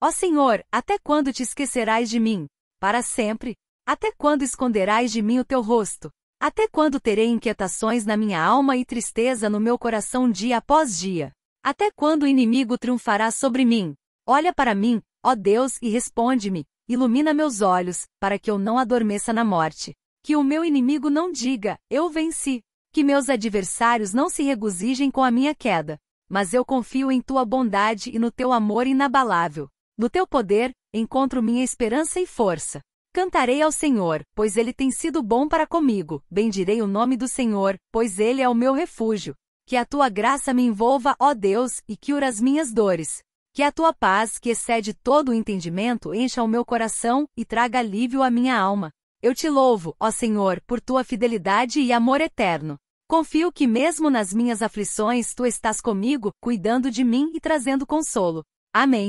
Ó Senhor, até quando te esquecerás de mim? Para sempre? Até quando esconderás de mim o teu rosto? Até quando terei inquietações na minha alma e tristeza no meu coração dia após dia? Até quando o inimigo triunfará sobre mim? Olha para mim, ó Deus, e responde-me, ilumina meus olhos, para que eu não adormeça na morte. Que o meu inimigo não diga, eu venci. Que meus adversários não se regozijem com a minha queda. Mas eu confio em tua bondade e no teu amor inabalável. No teu poder, encontro minha esperança e força. Cantarei ao Senhor, pois ele tem sido bom para comigo. Bendirei o nome do Senhor, pois ele é o meu refúgio. Que a tua graça me envolva, ó Deus, e cure as minhas dores. Que a tua paz, que excede todo o entendimento, encha o meu coração e traga alívio à minha alma. Eu te louvo, ó Senhor, por tua fidelidade e amor eterno. Confio que mesmo nas minhas aflições tu estás comigo, cuidando de mim e trazendo consolo. Amém.